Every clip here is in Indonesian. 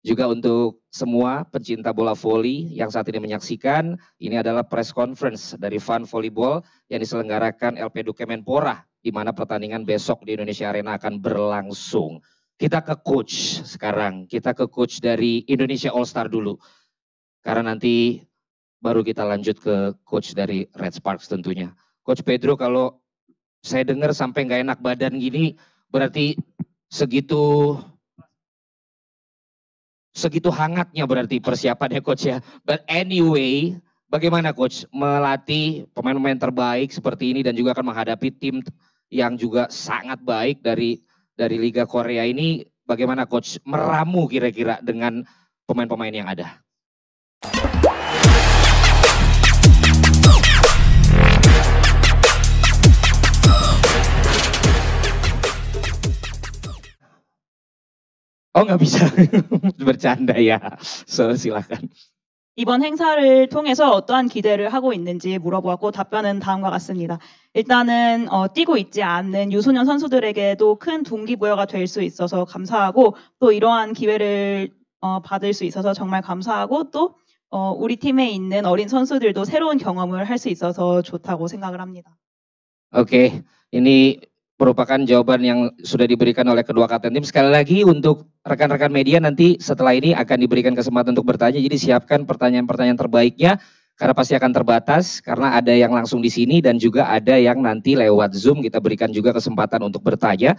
Juga untuk semua pencinta bola voli yang saat ini menyaksikan, ini adalah press conference dari Fan Volleyball yang diselenggarakan LP Dukemenpora, di mana pertandingan besok di Indonesia Arena akan berlangsung. Kita ke coach sekarang, kita ke coach dari Indonesia All Star dulu. Karena nanti baru kita lanjut ke coach dari Red Sparks tentunya. Coach Pedro kalau saya dengar sampai nggak enak badan gini, berarti segitu segitu hangatnya berarti persiapannya coach ya. But anyway, bagaimana coach melatih pemain-pemain terbaik seperti ini dan juga akan menghadapi tim yang juga sangat baik dari dari Liga Korea ini bagaimana coach meramu kira-kira dengan pemain-pemain yang ada? 어 n 어, bisa bercanda ya. So, silakan. 이번 행사를 통해서 어떠한 기대를 하고 있는지 물어보았고 답변은 다음과 같습니다. 일단은 어, 뛰고 있지 않는 유소년 선수들에게도 큰 동기부여가 될 수 있어서 감사하고 또 이러한 기회를 어, 받을 수 있어서 정말 감사하고 또 어, 우리 팀에 있는 어린 선수들도 새로운 경험을 할 수 있어서 좋다고 생각을 합니다. 오케이. Okay. i merupakan jawaban yang sudah diberikan oleh kedua kapten tim. Sekali lagi untuk rekan-rekan media nanti setelah ini akan diberikan kesempatan untuk bertanya. Jadi siapkan pertanyaan-pertanyaan terbaiknya karena pasti akan terbatas karena ada yang langsung di sini dan juga ada yang nanti lewat Zoom kita berikan juga kesempatan untuk bertanya.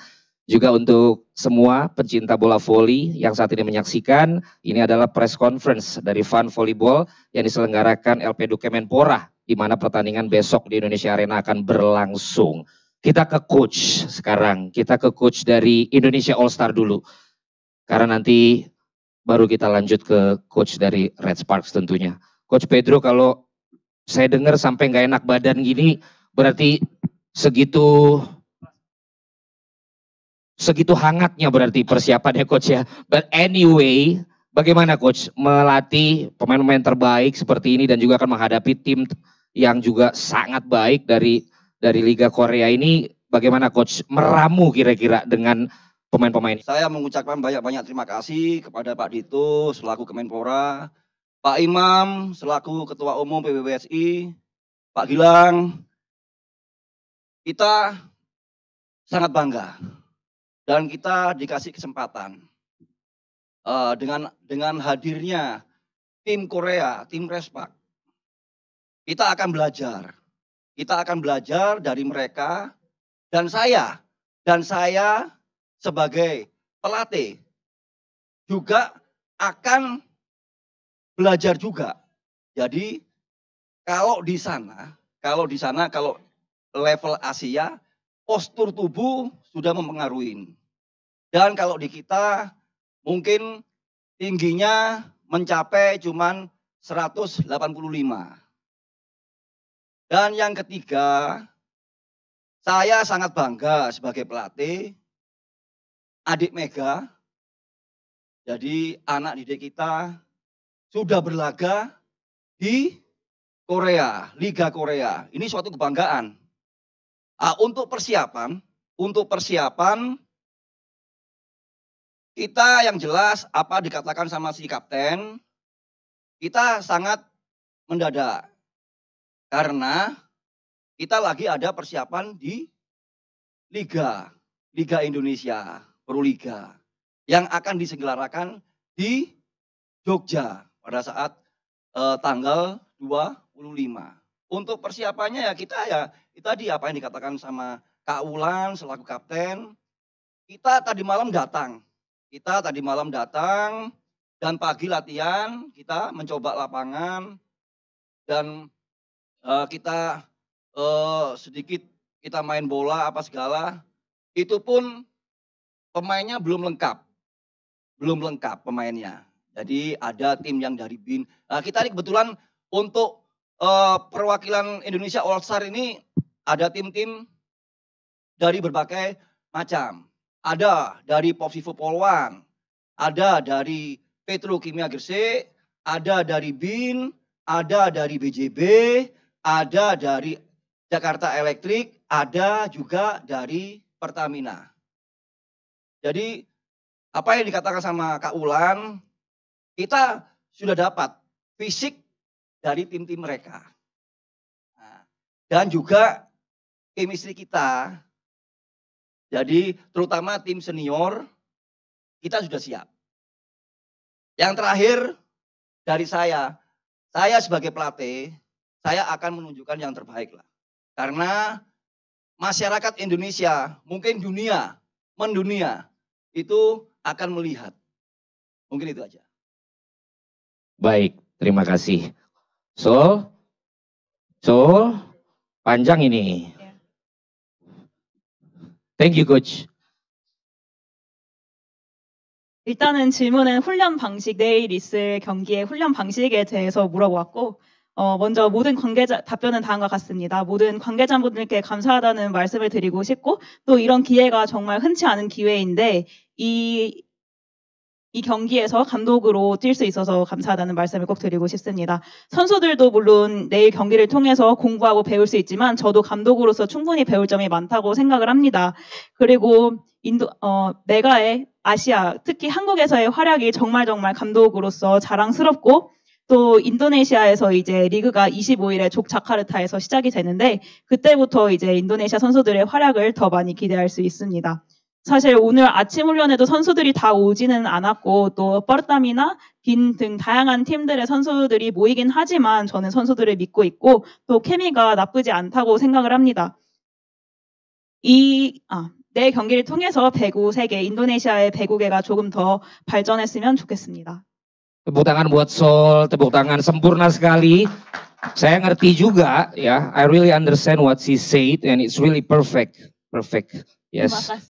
Juga untuk semua pencinta bola voli yang saat ini menyaksikan, ini adalah press conference dari Fun Volleyball yang diselenggarakan LPD Kemenpora di mana pertandingan besok di Indonesia Arena akan berlangsung. Kita ke coach sekarang, kita ke coach dari Indonesia All Star dulu. Karena nanti baru kita lanjut ke coach dari Red Sparks tentunya. Coach Pedro kalau saya dengar sampai nggak enak badan gini, berarti segitu segitu hangatnya berarti persiapan ya coach ya. But anyway, bagaimana coach melatih pemain-pemain terbaik seperti ini dan juga akan menghadapi tim yang juga sangat baik dari dari hmm. Liga Korea ini bagaimana coach meramu kira-kira dengan pemain-pemain? Saya mengucapkan banyak-banyak terima kasih kepada Pak Dito selaku Kemenpora, Pak Imam selaku Ketua Umum PBBSI, Pak Gilang. Kita sangat bangga dan kita dikasih kesempatan uh, dengan dengan hadirnya tim Korea, tim Respak. Kita akan belajar kita akan belajar dari mereka dan saya dan saya sebagai pelatih juga akan belajar juga. Jadi kalau di sana, kalau di sana kalau level Asia, postur tubuh sudah mempengaruhi. Dan kalau di kita mungkin tingginya mencapai cuman 185. Dan yang ketiga, saya sangat bangga sebagai pelatih, adik Mega, jadi anak didik kita sudah berlaga di Korea, Liga Korea. Ini suatu kebanggaan. Uh, untuk persiapan, untuk persiapan kita yang jelas apa dikatakan sama si kapten, kita sangat mendadak. Karena kita lagi ada persiapan di Liga, Liga Indonesia, Liga yang akan diselenggarakan di Jogja pada saat eh, tanggal 25. Untuk persiapannya ya kita ya itu tadi apa yang dikatakan sama Kak Wulan selaku kapten, kita tadi malam datang. Kita tadi malam datang dan pagi latihan, kita mencoba lapangan dan uh, kita uh, sedikit kita main bola apa segala, itu pun pemainnya belum lengkap. Belum lengkap pemainnya. Jadi ada tim yang dari BIN. uh, kita ini kebetulan untuk uh, perwakilan Indonesia All Star ini ada tim-tim dari berbagai macam. Ada dari Popsivo Polwan, ada dari Kimia Gresik, ada dari BIN, ada dari BJB, ada dari Jakarta Elektrik, ada juga dari Pertamina. Jadi apa yang dikatakan sama Kak Ulan, kita sudah dapat fisik dari tim-tim mereka. Nah, dan juga chemistry kita, jadi terutama tim senior, kita sudah siap. Yang terakhir dari saya, saya sebagai pelatih, saya akan menunjukkan yang terbaik lah. Karena masyarakat Indonesia, mungkin dunia, mendunia, itu akan melihat. Mungkin itu aja. Baik, terima kasih. So, so panjang ini. Ya. Thank you, coach. 일단은 질문은 훈련 방식, 내일 있을 경기의 훈련 방식에 대해서 물어보았고, 어, 먼저 모든 관계자, 답변은 다음과 같습니다. 모든 관계자분들께 감사하다는 말씀을 드리고 싶고, 또 이런 기회가 정말 흔치 않은 기회인데, 이, 이 경기에서 감독으로 뛸 수 있어서 감사하다는 말씀을 꼭 드리고 싶습니다. 선수들도 물론 내일 경기를 통해서 공부하고 배울 수 있지만 저도 감독으로서 충분히 배울 점이 많다고 생각을 합니다. 그리고 인도 어 메가의 아시아 특히 한국에서의 활약이 정말 정말 감독으로서 자랑스럽고 또 인도네시아에서 이제 리그가 25일에 족자카르타에서 시작이 되는데 그때부터 이제 인도네시아 선수들의 활약을 더 많이 기대할 수 있습니다. 사실 오늘 아침 훈련에도 선수들이 다 오지는 않았고 또 뻐르땀이나 빈 등 다양한 팀들의 선수들이 모이긴 하지만 저는 선수들을 믿고 있고 또 케미가 나쁘지 않다고 생각을 합니다. 이, 아, 내 네 경기를 통해서 배구 세계, 인도네시아의 배구계가 조금 더 발전했으면 좋겠습니다. Tepuk tangan buat Sol, tepuk tangan sempurna sekali. Saya ngerti juga ya, I really understand what she said and it's really perfect, perfect. Yes.